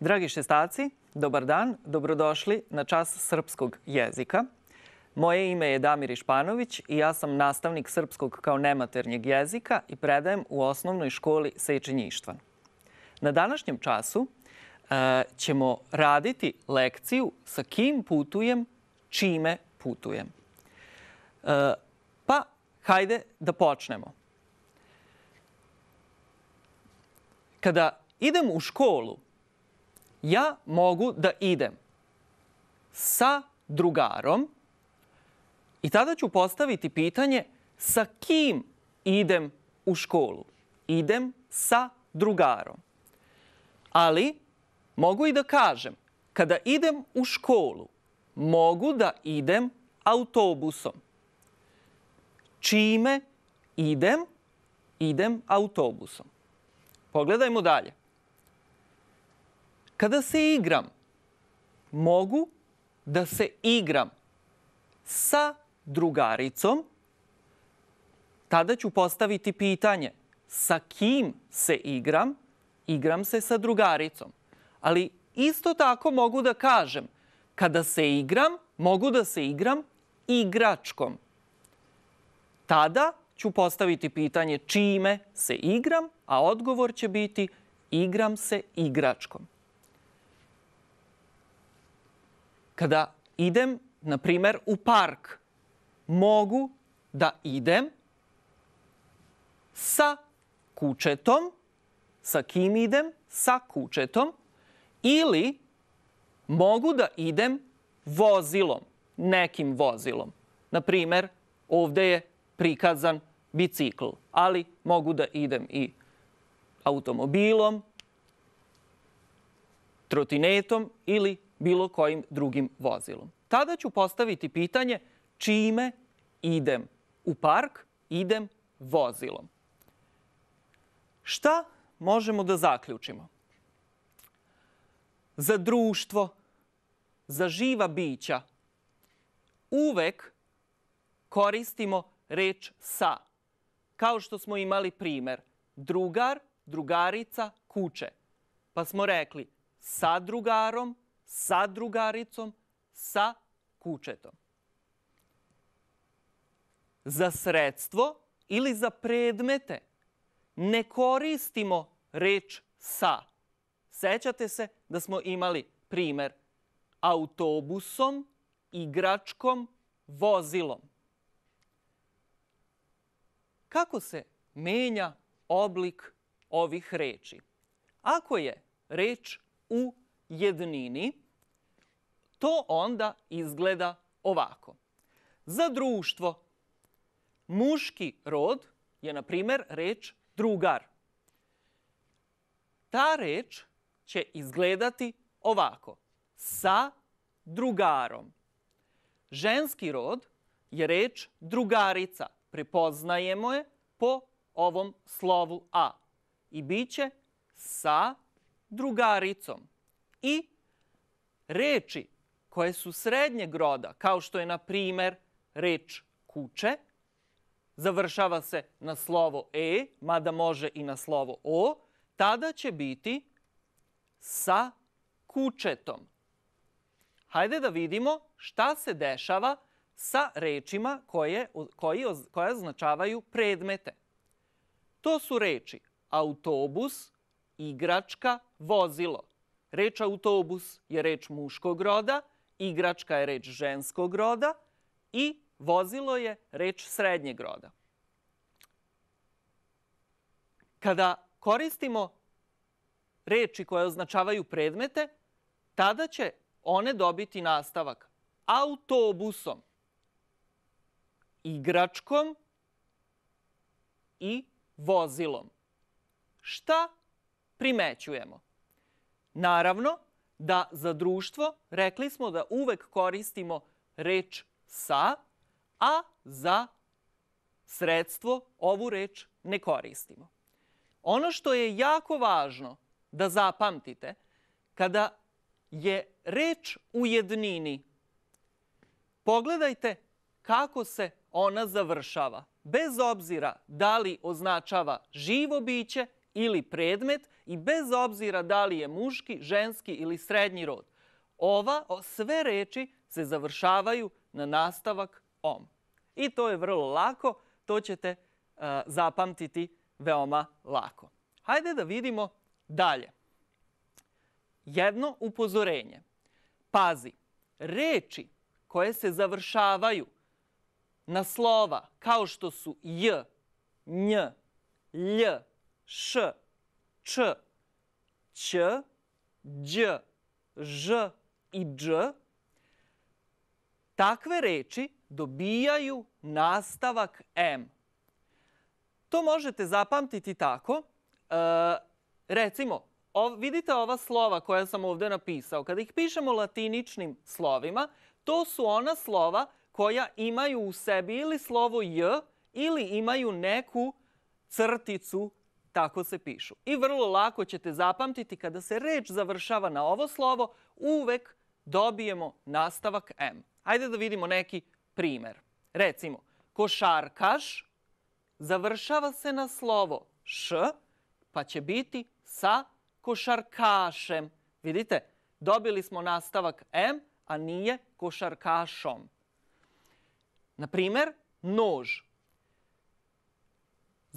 Dragi šestaci, dobar dan, dobrodošli na čas srpskog jezika. Moje ime je Damir Išpanović i ja sam nastavnik srpskog kao nematernjeg jezika i predajem u osnovnoj školi sečenjištva. Na današnjem času uh, ćemo raditi lekciju sa kim putujem, čime putujem. Uh, pa, hajde da počnemo. Kada idem u školu, ja mogu da idem sa drugarom i tada ću postaviti pitanje sa kim idem u školu. Idem sa drugarom. Ali mogu i da kažem, kada idem u školu, mogu da idem autobusom. Čime idem? Idem autobusom. Pogledajmo dalje. Kada se igram, mogu da se igram sa drugaricom, tada ću postaviti pitanje sa kim se igram, igram se sa drugaricom. Ali isto tako mogu da kažem, kada se igram, mogu da se igram igračkom. Tada ću postaviti pitanje čime se igram, a odgovor će biti igram se igračkom. Kada idem, na primer, u park, mogu da idem sa kučetom, sa kim idem, sa kučetom, ili mogu da idem vozilom, nekim vozilom. Na primer, ovde je prikazan bicikl, ali mogu da idem i automobilom, trotinetom ili bilo kojim drugim vozilom. Tada ću postaviti pitanje čime idem u park, idem vozilom. Šta možemo da zaključimo? Za društvo, za živa bića, uvek koristimo reč sa. Kao što smo imali primer, drugar, drugarica, kuće. Pa smo rekli sa drugarom, sa drugaricom, sa kučetom. Za sredstvo ili za predmete ne koristimo reč sa. Sećate se da smo imali primer autobusom, igračkom, vozilom. Kako se menja oblik ovih reči? Ako je reč u jednini, to onda izgleda ovako. Za društvo muški rod je, na primjer, reč drugar. Ta reč će izgledati ovako. Sa drugarom. Ženski rod je reč drugarica. Prepoznajemo je po ovom slovu a. I bit će sa drugaricom i reči koje su srednjeg roda, kao što je, na primer, reč kuće, završava se na slovo e, mada može i na slovo o, tada će biti sa kučetom. Hajde da vidimo šta se dešava sa rečima koje, koji, koje označavaju predmete. To su reči autobus, igračka, vozilo – Reč autobus je reč muškog roda, igračka je reč ženskog roda i vozilo je reč srednjeg roda. Kada koristimo reči koje označavaju predmete, tada će one dobiti nastavak autobusom, igračkom i vozilom. Šta primećujemo? Naravno da za društvo rekli smo da uvek koristimo reč sa, a za sredstvo ovu reč ne koristimo. Ono što je jako važno da zapamtite, kada je reč u jednini, pogledajte kako se ona završava, bez obzira da li označava živo biće ili predmet i bez obzira da li je muški, ženski ili srednji rod. Ova, sve reči se završavaju na nastavak om. I to je vrlo lako, to ćete e, zapamtiti veoma lako. Hajde da vidimo dalje. Jedno upozorenje. Pazi, reči koje se završavaju na slova kao što su j, nj, lj, š, č, ć, đ, ž i dž, takve reči dobijaju nastavak M. To možete zapamtiti tako. E, recimo, ov, vidite ova slova koja sam ovde napisao. Kada ih pišemo latiničnim slovima, to su ona slova koja imaju u sebi ili slovo j ili imaju neku crticu Tako se pišu. I vrlo lako ćete zapamtiti kada se reč završava na ovo slovo, uvek dobijemo nastavak M. Hajde da vidimo neki primer. Recimo, košarkaš završava se na slovo š, pa će biti sa košarkašem. Vidite, dobili smo nastavak M, a nije košarkašom. Na primer, nož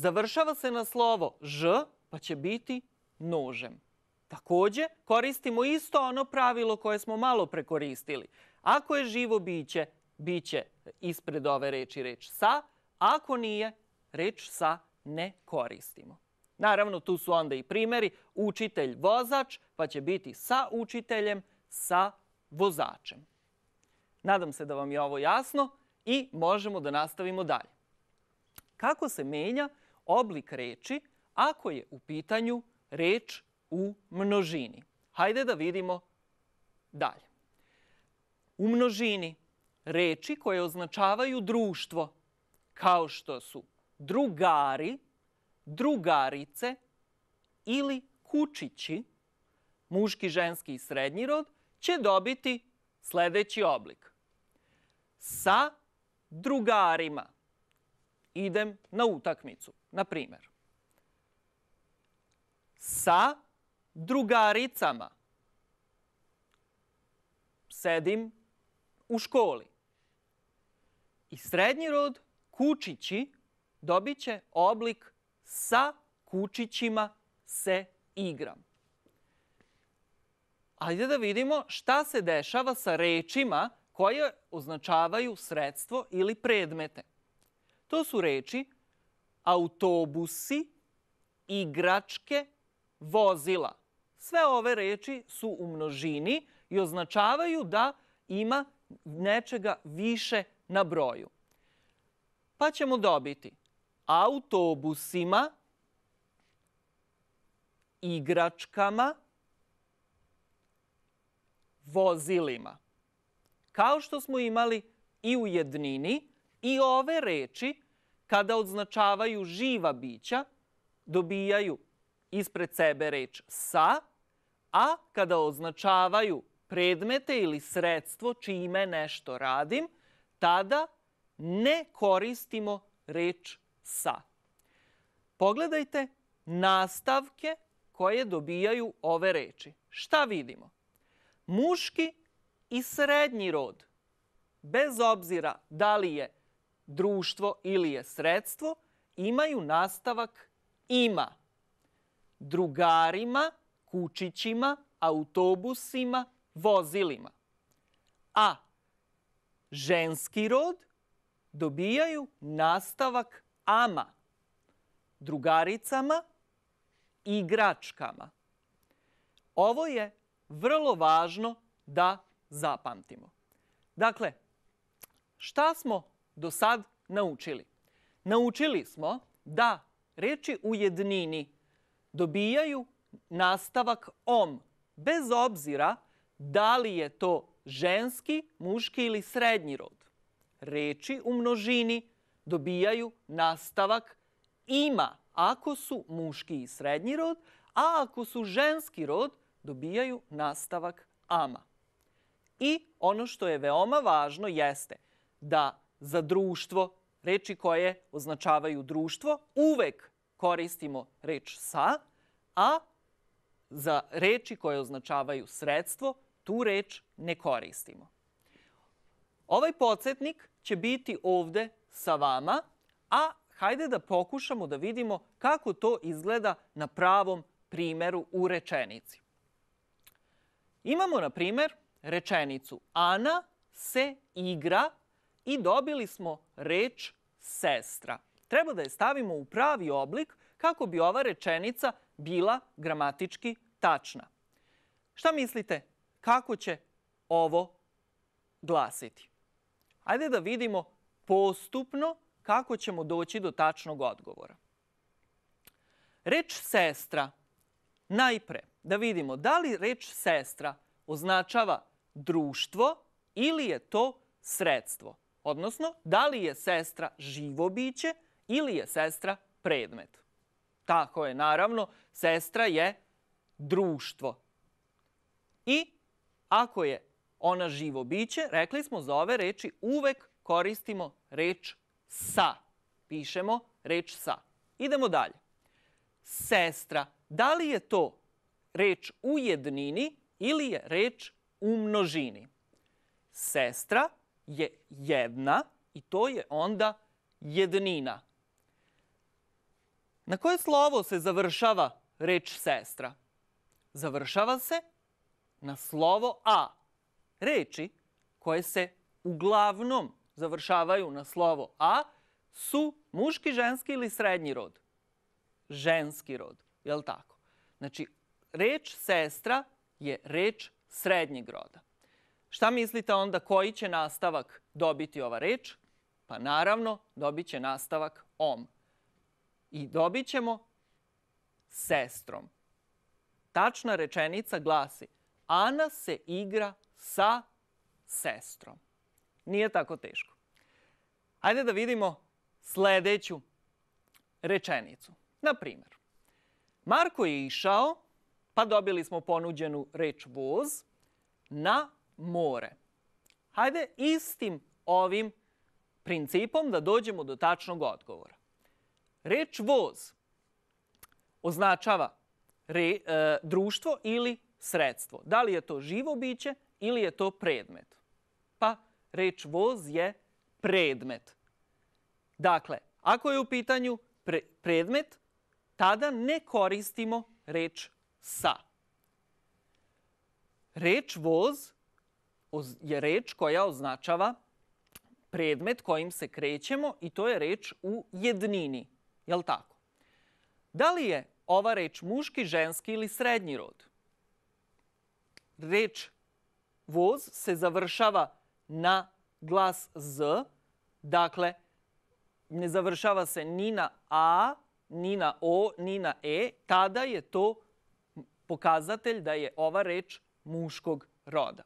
završava se na slovo ž, pa će biti nožem. Takođe, koristimo isto ono pravilo koje smo malo prekoristili. Ako je živo biće, biće ispred ove reči reč sa, ako nije, reč sa ne koristimo. Naravno, tu su onda i primeri učitelj vozač, pa će biti sa učiteljem, sa vozačem. Nadam se da vam je ovo jasno i možemo da nastavimo dalje. Kako se menja oblik reči ako je u pitanju reč u množini. Hajde da vidimo dalje. U množini reči koje označavaju društvo, kao što su drugari, drugarice ili kučići, muški, ženski i srednji rod, će dobiti sledeći oblik. Sa drugarima – idem na utakmicu, na primjer. Sa drugaricama sedim u školi. I srednji rod kučići dobit će oblik sa kučićima se igram. Ajde da vidimo šta se dešava sa rečima koje označavaju sredstvo ili predmete. To su reči autobusi, igračke, vozila. Sve ove reči su u množini i označavaju da ima nečega više na broju. Pa ćemo dobiti autobusima, igračkama, vozilima. Kao što smo imali i u jednini, i ove reči kada odznačavaju živa bića, dobijaju ispred sebe reč sa, a kada označavaju predmete ili sredstvo čime nešto radim, tada ne koristimo reč sa. Pogledajte nastavke koje dobijaju ove reči. Šta vidimo? Muški i srednji rod, bez obzira da li je društvo ili je sredstvo, imaju nastavak ima. Drugarima, kučićima, autobusima, vozilima. A ženski rod dobijaju nastavak ama. Drugaricama, igračkama. Ovo je vrlo važno da zapamtimo. Dakle, šta smo do sad naučili? Naučili smo da reči u jednini dobijaju nastavak om, bez obzira da li je to ženski, muški ili srednji rod. Reči u množini dobijaju nastavak ima ako su muški i srednji rod, a ako su ženski rod dobijaju nastavak ama. I ono što je veoma važno jeste da za društvo, reči koje označavaju društvo, uvek koristimo reč sa, a za reči koje označavaju sredstvo, tu reč ne koristimo. Ovaj podsjetnik će biti ovde sa vama, a hajde da pokušamo da vidimo kako to izgleda na pravom primeru u rečenici. Imamo, na primer, rečenicu Ana se igra i dobili smo reč sestra. Treba da je stavimo u pravi oblik kako bi ova rečenica bila gramatički tačna. Šta mislite? Kako će ovo glasiti? Hajde da vidimo postupno kako ćemo doći do tačnog odgovora. Reč sestra, najpre da vidimo da li reč sestra označava društvo ili je to sredstvo. Odnosno, da li je sestra živo biće ili je sestra predmet. Tako je, naravno, sestra je društvo. I ako je ona živo biće, rekli smo za ove reči uvek koristimo reč sa. Pišemo reč sa. Idemo dalje. Sestra. Da li je to reč u jednini ili je reč u množini? Sestra je jedna i to je onda jednina. Na koje slovo se završava reč sestra? Završava se na slovo A. Reči koje se uglavnom završavaju na slovo A su muški, ženski ili srednji rod. Ženski rod, je li tako? Znači, reč sestra je reč srednjeg roda. Šta mislite onda koji će nastavak dobiti ova reč? Pa naravno, dobit će nastavak om. I dobit ćemo sestrom. Tačna rečenica glasi Ana se igra sa sestrom. Nije tako teško. Hajde da vidimo sledeću rečenicu. Na primjer, Marko je išao, pa dobili smo ponuđenu reč voz, na more. Hajde istim ovim principom da dođemo do tačnog odgovora. Reč voz označava re, e, društvo ili sredstvo. Da li je to živo biće ili je to predmet? Pa reč voz je predmet. Dakle, ako je u pitanju pre, predmet, tada ne koristimo reč sa. Reč voz je reč koja označava predmet kojim se krećemo i to je reč u jednini. Je li tako? Da li je ova reč muški, ženski ili srednji rod? Reč voz se završava na glas z, dakle, ne završava se ni na a, ni na o, ni na e, tada je to pokazatelj da je ova reč muškog roda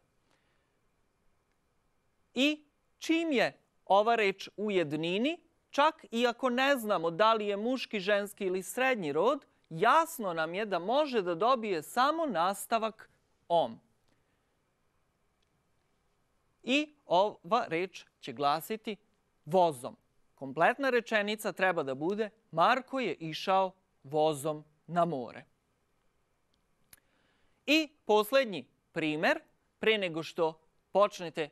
i čim je ova reč u jednini, čak i ako ne znamo da li je muški, ženski ili srednji rod, jasno nam je da može da dobije samo nastavak om. I ova reč će glasiti vozom. Kompletna rečenica treba da bude Marko je išao vozom na more. I poslednji primer, pre nego što počnete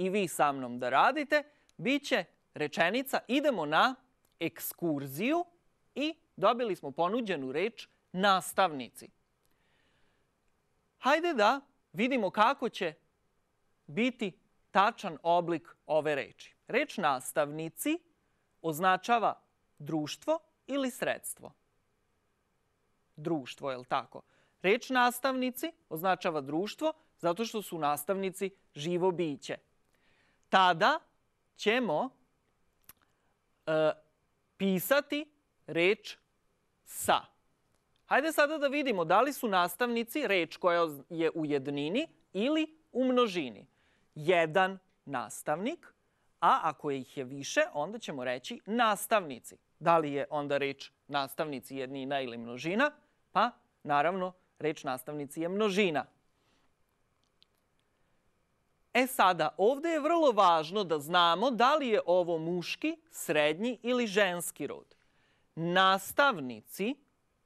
i vi sa mnom da radite, bit će rečenica idemo na ekskurziju i dobili smo ponuđenu reč nastavnici. Hajde da vidimo kako će biti tačan oblik ove reči. Reč nastavnici označava društvo ili sredstvo. Društvo, je li tako? Reč nastavnici označava društvo zato što su nastavnici živo biće tada ćemo e, pisati reč sa. Hajde sada da vidimo da li su nastavnici reč koja je u jednini ili u množini. Jedan nastavnik, a ako ih je više, onda ćemo reći nastavnici. Da li je onda reč nastavnici jednina ili množina? Pa, naravno, reč nastavnici je množina. E sada, ovde je vrlo važno da znamo da li je ovo muški, srednji ili ženski rod. Nastavnici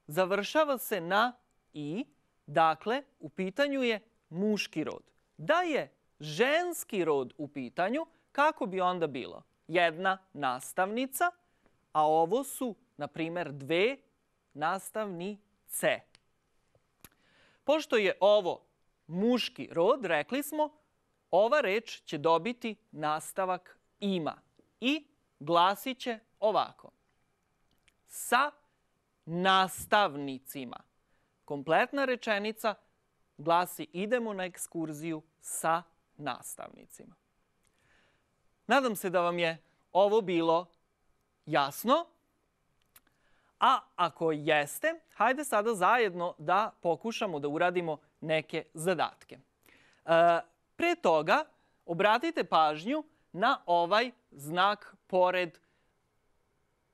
završava se na i, dakle, u pitanju je muški rod. Da je ženski rod u pitanju, kako bi onda bilo? Jedna nastavnica, a ovo su, na primer, dve nastavnice. Pošto je ovo muški rod, rekli smo ova reč će dobiti nastavak ima i glasit će ovako. Sa nastavnicima. Kompletna rečenica glasi idemo na ekskurziju sa nastavnicima. Nadam se da vam je ovo bilo jasno. A ako jeste, hajde sada zajedno da pokušamo da uradimo neke zadatke. E, Pre toga, obratite pažnju na ovaj znak pored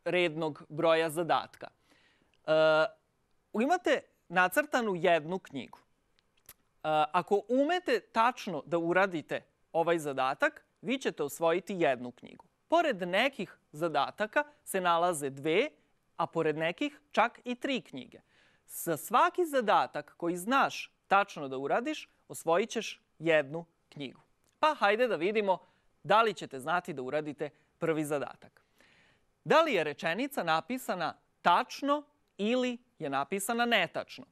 rednog broja zadatka. E, imate nacrtanu jednu knjigu. E, ako umete tačno da uradite ovaj zadatak, vi ćete osvojiti jednu knjigu. Pored nekih zadataka se nalaze dve, a pored nekih čak i tri knjige. Sa svaki zadatak koji znaš tačno da uradiš, osvojit ćeš jednu knjigu. Pa hajde da vidimo da li ćete znati da uradite prvi zadatak. Da li je rečenica napisana tačno ili je napisana netačno?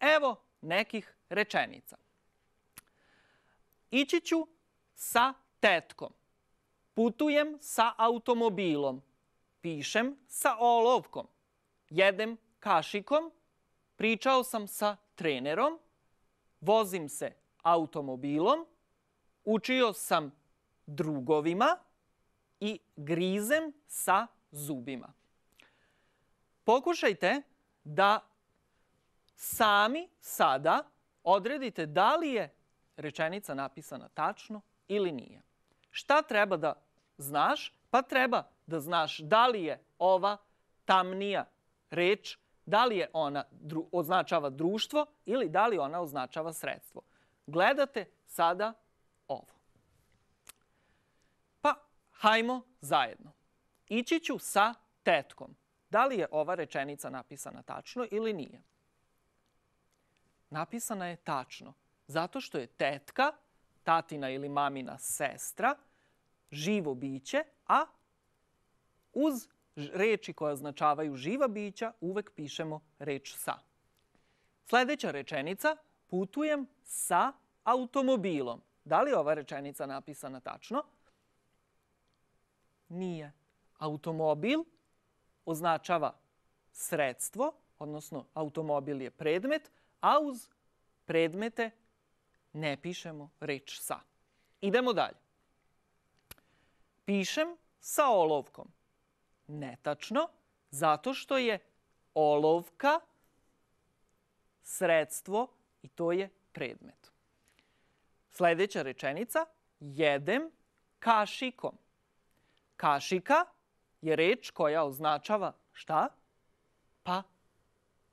Evo nekih rečenica. Ići ću sa tetkom. Putujem sa automobilom. Pišem sa olovkom. Jedem kašikom. Pričao sam sa trenerom. Vozim se automobilom, učio sam drugovima i grizem sa zubima. Pokušajte da sami sada odredite da li je rečenica napisana tačno ili nije. Šta treba da znaš? Pa treba da znaš da li je ova tamnija reč, da li je ona dru označava društvo ili da li ona označava sredstvo gledate sada ovo. Pa, hajmo zajedno. Ići ću sa tetkom. Da li je ova rečenica napisana tačno ili nije? Napisana je tačno, zato što je tetka, tatina ili mamina sestra, živo biće, a uz reči koje označavaju živa bića uvek pišemo reč sa. Sledeća rečenica putujem sa automobilom. Da li je ova rečenica napisana tačno? Nije. Automobil označava sredstvo, odnosno automobil je predmet, a uz predmete ne pišemo reč sa. Idemo dalje. Pišem sa olovkom. Netačno, zato što je olovka sredstvo I to je predmet. Sledeća rečenica, jedem kašikom. Kašika je reč koja označava šta? Pa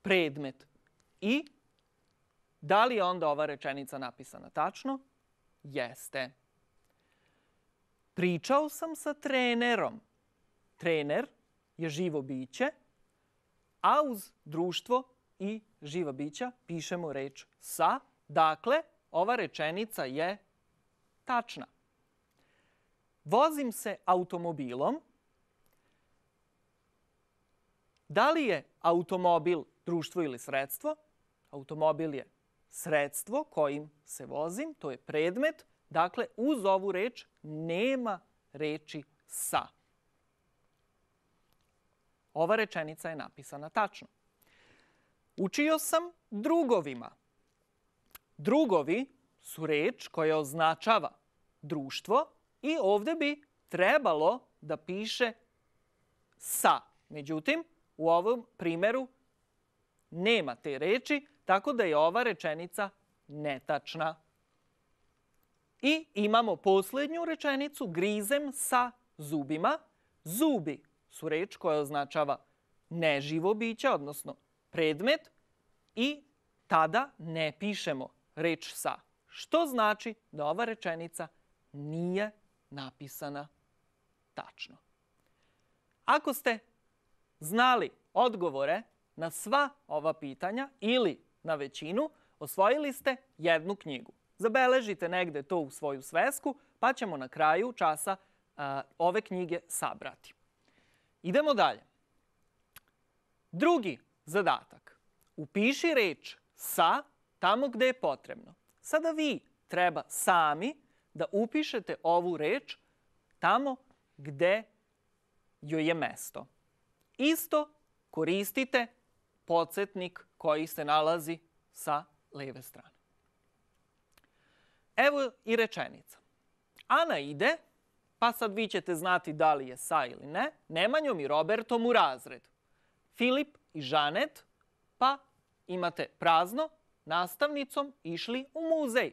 predmet. I da li je onda ova rečenica napisana tačno? Jeste. Pričao sam sa trenerom. Trener je živo biće, a uz društvo i živa bića pišemo reč sa. Dakle, ova rečenica je tačna. Vozim se automobilom. Da li je automobil društvo ili sredstvo? Automobil je sredstvo kojim se vozim, to je predmet. Dakle, uz ovu reč nema reči sa. Ova rečenica je napisana tačno. Učio sam drugovima. Drugovi su reč koja označava društvo i ovde bi trebalo da piše sa. Međutim, u ovom primeru nema te reči, tako da je ova rečenica netačna. I imamo poslednju rečenicu grizem sa zubima. Zubi su reč koja označava neživo biće, odnosno predmet i tada ne pišemo reč sa. Što znači da ova rečenica nije napisana tačno. Ako ste znali odgovore na sva ova pitanja ili na većinu, osvojili ste jednu knjigu. Zabeležite negde to u svoju svesku, pa ćemo na kraju časa a, ove knjige sabrati. Idemo dalje. Drugi Zadatak. Upiši reč sa tamo gde je potrebno. Sada vi treba sami da upišete ovu reč tamo gde joj je mesto. Isto koristite podsjetnik koji se nalazi sa leve strane. Evo i rečenica. Ana ide, pa sad vi ćete znati da li je sa ili ne, Nemanjom i Robertom u razredu. Filip i žanet, pa imate prazno, nastavnicom išli u muzej.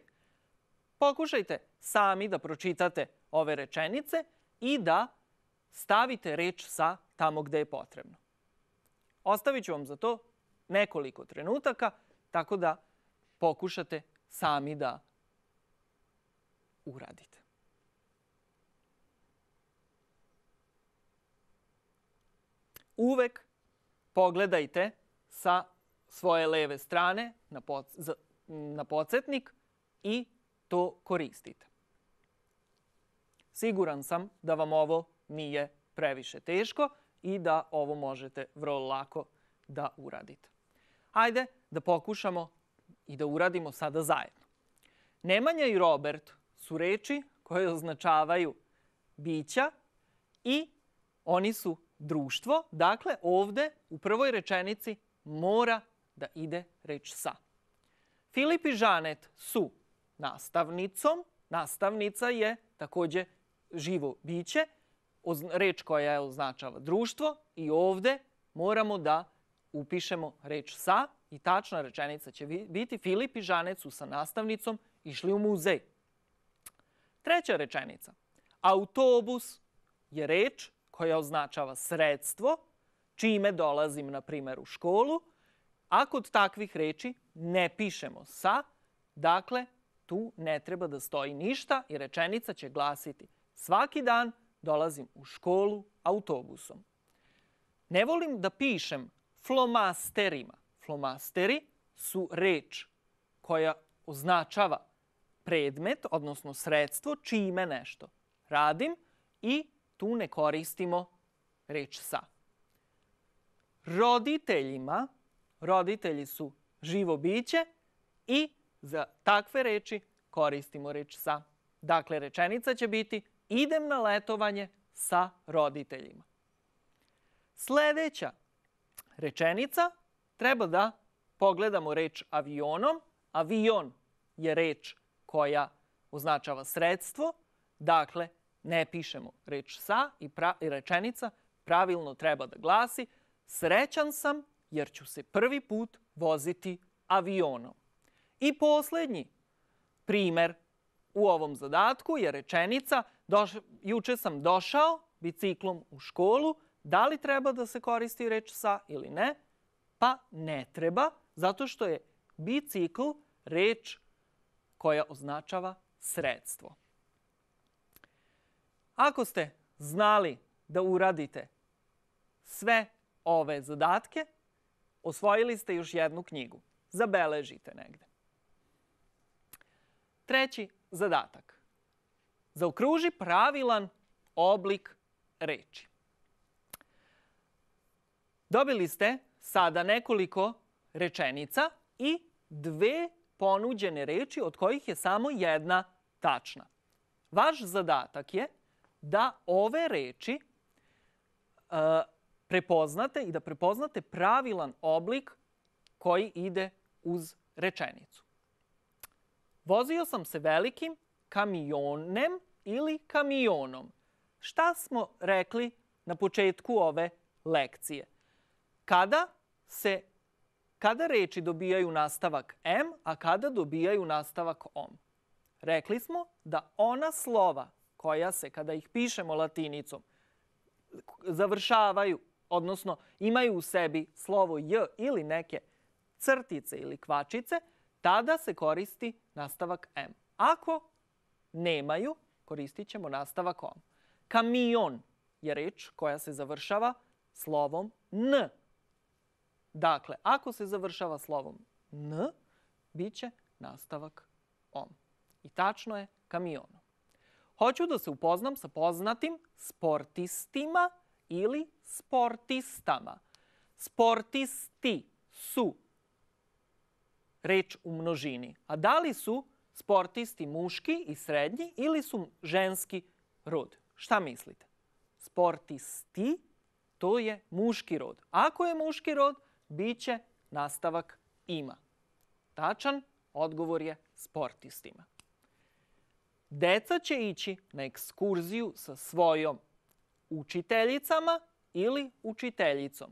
Pokušajte sami da pročitate ove rečenice i da stavite reč sa tamo gde je potrebno. Ostavit ću vam za to nekoliko trenutaka, tako da pokušate sami da uradite. Uvek pogledajte sa svoje leve strane na, pod, za, na podsjetnik i to koristite. Siguran sam da vam ovo nije previše teško i da ovo možete vrlo lako da uradite. Hajde da pokušamo i da uradimo sada zajedno. Nemanja i Robert su reči koje označavaju bića i oni su društvo, dakle ovde u prvoj rečenici mora da ide reč sa. Filip i Žanet su nastavnicom, nastavnica je takođe živo biće, reč koja je označava društvo i ovde moramo da upišemo reč sa i tačna rečenica će biti Filip i Žanet su sa nastavnicom išli u muzej. Treća rečenica. Autobus je reč koja označava sredstvo, čime dolazim, na primer, u školu, a kod takvih reči ne pišemo sa, dakle, tu ne treba da stoji ništa i rečenica će glasiti svaki dan dolazim u školu autobusom. Ne volim da pišem flomasterima. Flomasteri su reč koja označava predmet, odnosno sredstvo, čime nešto radim i tu ne koristimo reč sa. Roditeljima, roditelji su živo biće i za takve reči koristimo reč sa. Dakle, rečenica će biti idem na letovanje sa roditeljima. Sledeća rečenica treba da pogledamo reč avionom. Avion je reč koja označava sredstvo, dakle ne pišemo reč sa i, pra, i rečenica pravilno treba da glasi srećan sam jer ću se prvi put voziti avionom. I poslednji primer u ovom zadatku je rečenica doš, juče sam došao biciklom u školu, da li treba da se koristi reč sa ili ne? Pa ne treba, zato što je bicikl reč koja označava sredstvo. Ako ste znali da uradite sve ove zadatke, osvojili ste još jednu knjigu. Zabeležite negde. Treći zadatak. Zaokruži pravilan oblik reči. Dobili ste sada nekoliko rečenica i dve ponuđene reči od kojih je samo jedna tačna. Vaš zadatak je da ove reči uh, prepoznate i da prepoznate pravilan oblik koji ide uz rečenicu. Vozio sam se velikim kamionem ili kamionom. Šta smo rekli na početku ove lekcije? Kada se kada reči dobijaju nastavak m, a kada dobijaju nastavak om? Rekli smo da ona slova koja se, kada ih pišemo latinicom, završavaju, odnosno imaju u sebi slovo j ili neke crtice ili kvačice, tada se koristi nastavak m. Ako nemaju, koristit ćemo nastavak om. Kamion je reč koja se završava slovom n. Dakle, ako se završava slovom n, bit će nastavak om. I tačno je kamionom. Hoću da se upoznam sa poznatim sportistima ili sportistama. Sportisti su reč u množini. A da li su sportisti muški i srednji ili su ženski rod? Šta mislite? Sportisti, to je muški rod. Ako je muški rod, bit će nastavak ima. Tačan odgovor je sportistima. Deca će ići na ekskurziju sa svojom učiteljicama ili učiteljicom.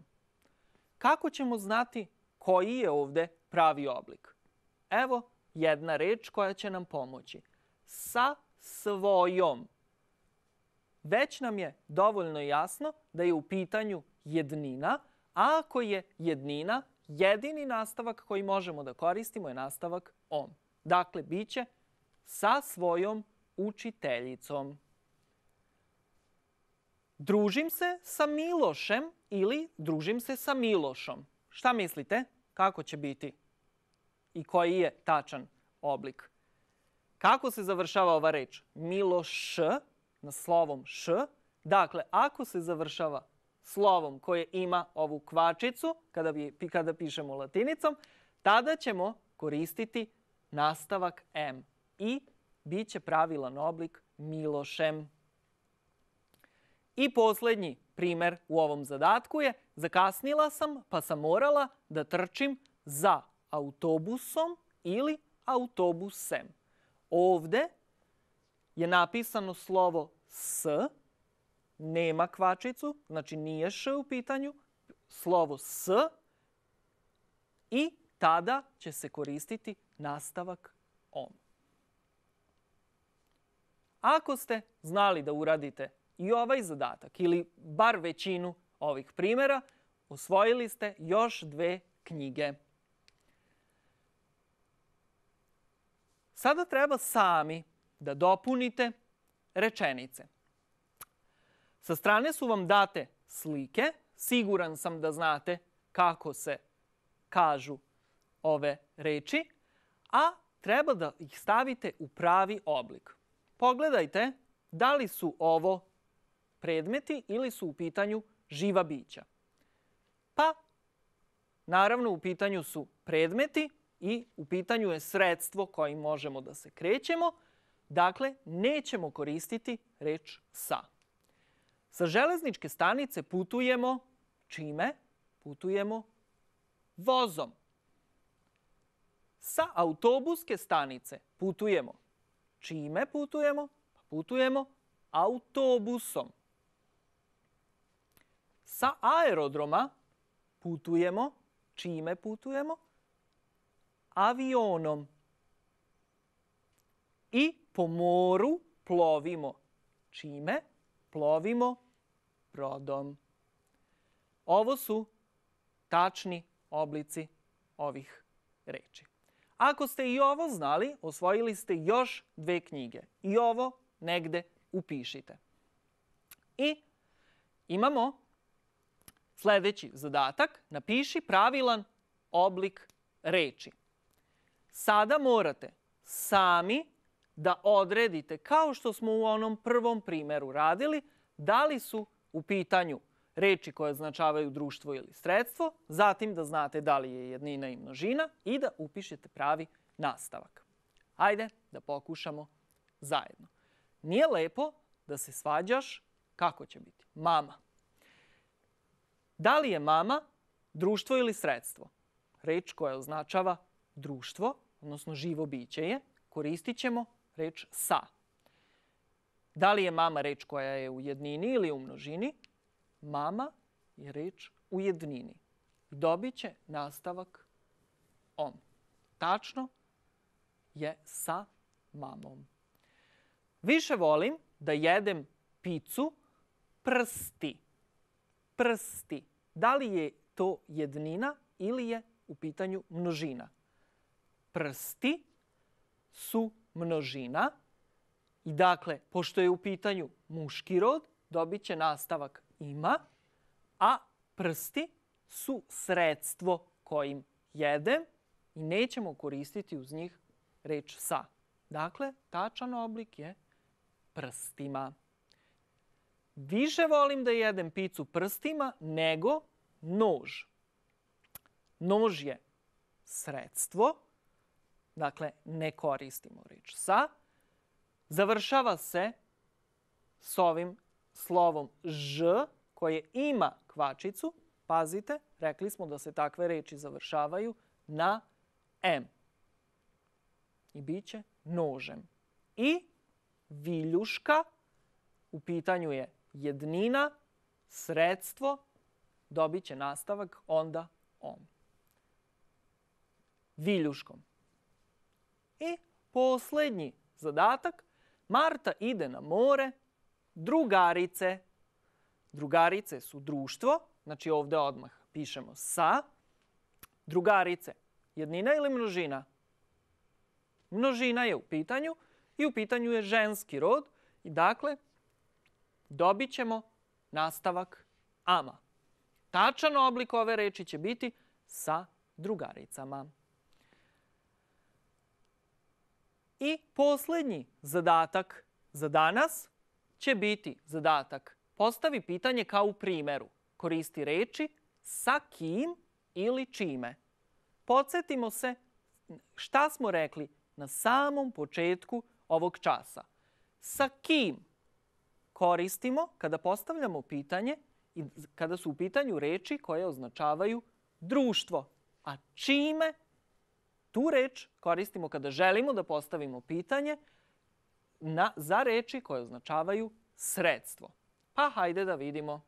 Kako ćemo znati koji je ovde pravi oblik? Evo jedna reč koja će nam pomoći. Sa svojom. Već nam je dovoljno jasno da je u pitanju jednina, a ako je jednina, jedini nastavak koji možemo da koristimo je nastavak on. Dakle, bit će sa svojom učiteljicom. Družim se sa Milošem ili družim se sa Milošom. Šta mislite? Kako će biti? I koji je tačan oblik? Kako se završava ova reč? Miloš na slovom š. Dakle, ako se završava slovom koje ima ovu kvačicu, kada, bi, kada pišemo latinicom, tada ćemo koristiti nastavak M i bit će pravilan oblik Milošem. I poslednji primer u ovom zadatku je zakasnila sam pa sam morala da trčim za autobusom ili autobusem. Ovde je napisano slovo S, nema kvačicu, znači nije Š u pitanju, slovo S i tada će se koristiti nastavak Ako ste znali da uradite i ovaj zadatak ili bar većinu ovih primjera, osvojili ste još dve knjige. Sada treba sami da dopunite rečenice. Sa strane su vam date slike. Siguran sam da znate kako se kažu ove reči, a treba da ih stavite u pravi oblik. Pogledajte da li su ovo predmeti ili su u pitanju živa bića. Pa, naravno, u pitanju su predmeti i u pitanju je sredstvo kojim možemo da se krećemo. Dakle, nećemo koristiti reč sa. Sa železničke stanice putujemo čime? Putujemo vozom. Sa autobuske stanice putujemo Čime putujemo? Pa putujemo autobusom. Sa aerodroma putujemo. Čime putujemo? Avionom. I po moru plovimo. Čime? Plovimo brodom. Ovo su tačni oblici ovih reči. Ako ste i ovo znali, osvojili ste još dve knjige. I ovo negde upišite. I imamo sledeći zadatak. Napiši pravilan oblik reči. Sada morate sami da odredite, kao što smo u onom prvom primeru radili, da li su u pitanju reči koje označavaju društvo ili sredstvo, zatim da znate da li je jednina i množina i da upišete pravi nastavak. Hajde da pokušamo zajedno. Nije lepo da se svađaš kako će biti. Mama. Da li je mama društvo ili sredstvo? Reč koja označava društvo, odnosno živo biće je, koristit ćemo reč sa. Da li je mama reč koja je u jednini ili u množini? mama je reč u jednini. Dobit će nastavak on. Tačno je sa mamom. Više volim da jedem picu prsti. Prsti. Da li je to jednina ili je u pitanju množina? Prsti su množina i dakle, pošto je u pitanju muški rod, dobit će nastavak ima, a prsti su sredstvo kojim jedem i nećemo koristiti uz njih reč sa. Dakle, tačan oblik je prstima. Više volim da jedem picu prstima nego nož. Nož je sredstvo, dakle ne koristimo reč sa, završava se s ovim slovom ž koje ima kvačicu, pazite, rekli smo da se takve reči završavaju na m. I bit će nožem. I viljuška, u pitanju je jednina, sredstvo, dobit će nastavak onda om. Viljuškom. I poslednji zadatak. Marta ide na more, drugarice. Drugarice su društvo, znači ovde odmah pišemo sa. Drugarice, jednina ili množina? Množina je u pitanju i u pitanju je ženski rod. I dakle, dobit ćemo nastavak ama. Tačan oblik ove reči će biti sa drugaricama. I posljednji zadatak za danas će biti zadatak postavi pitanje kao u primeru. Koristi reči sa kim ili čime. Podsetimo se šta smo rekli na samom početku ovog časa. Sa kim koristimo kada postavljamo pitanje i kada su u pitanju reči koje označavaju društvo. A čime tu reč koristimo kada želimo da postavimo pitanje, na, za reči koje označavaju sredstvo. Pa hajde da vidimo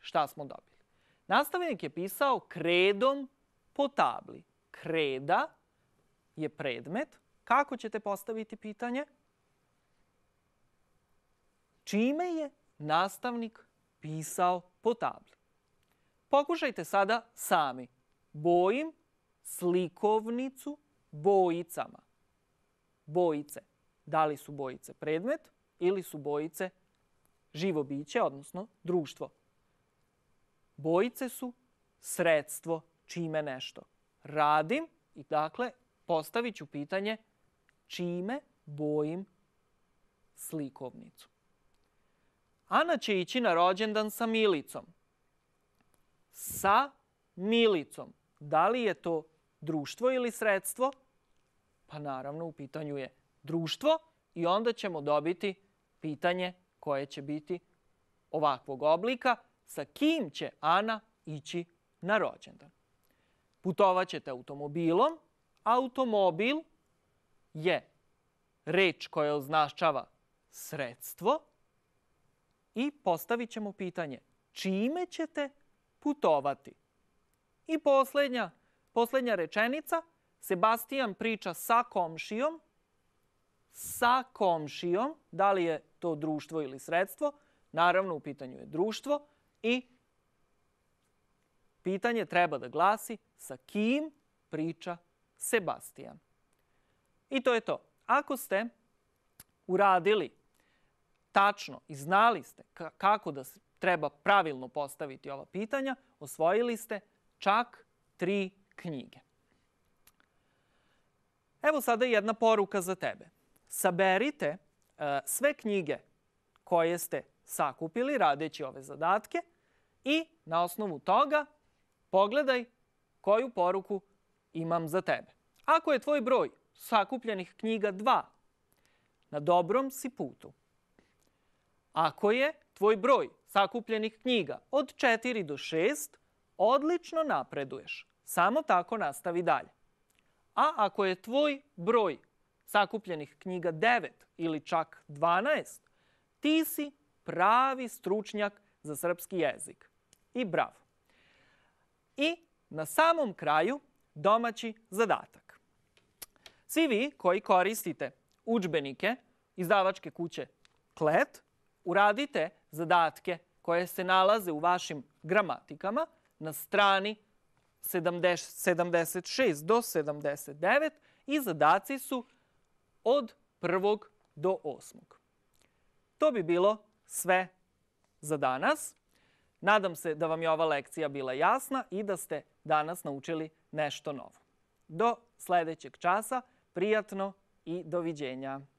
šta smo dobili. Nastavnik je pisao kredom po tabli. Kreda je predmet. Kako ćete postaviti pitanje? Čime je nastavnik pisao po tabli? Pokušajte sada sami. Bojim slikovnicu bojicama. Bojice. Da li su bojice predmet ili su bojice živo biće, odnosno društvo. Bojice su sredstvo čime nešto. Radim i dakle postavit ću pitanje čime bojim slikovnicu. Ana će ići na rođendan sa Milicom. Sa Milicom. Da li je to društvo ili sredstvo? Pa naravno u pitanju je društvo i onda ćemo dobiti pitanje koje će biti ovakvog oblika sa kim će Ana ići na rođendan. Putovaćete automobilom. Automobil je reč koja označava sredstvo i postavit ćemo pitanje čime ćete putovati. I poslednja, poslednja rečenica. Sebastijan priča sa komšijom sa komšijom, da li je to društvo ili sredstvo, naravno u pitanju je društvo i pitanje treba da glasi sa kim priča Sebastijan. I to je to. Ako ste uradili tačno i znali ste kako da treba pravilno postaviti ova pitanja, osvojili ste čak tri knjige. Evo sada jedna poruka za tebe saberite e, sve knjige koje ste sakupili radeći ove zadatke i na osnovu toga pogledaj koju poruku imam za tebe. Ako je tvoj broj sakupljenih knjiga 2, na dobrom si putu. Ako je tvoj broj sakupljenih knjiga od 4 do 6, odlično napreduješ. Samo tako nastavi dalje. A ako je tvoj broj sakupljenih knjiga 9 ili čak 12, ti si pravi stručnjak za srpski jezik. I bravo. I na samom kraju domaći zadatak. Svi vi koji koristite učbenike izdavačke kuće Klet, uradite zadatke koje se nalaze u vašim gramatikama na strani 70, 76 do 79 i zadaci su od prvog do osmog. To bi bilo sve za danas. Nadam se da vam je ova lekcija bila jasna i da ste danas naučili nešto novo. Do sledećeg časa, prijatno i doviđenja.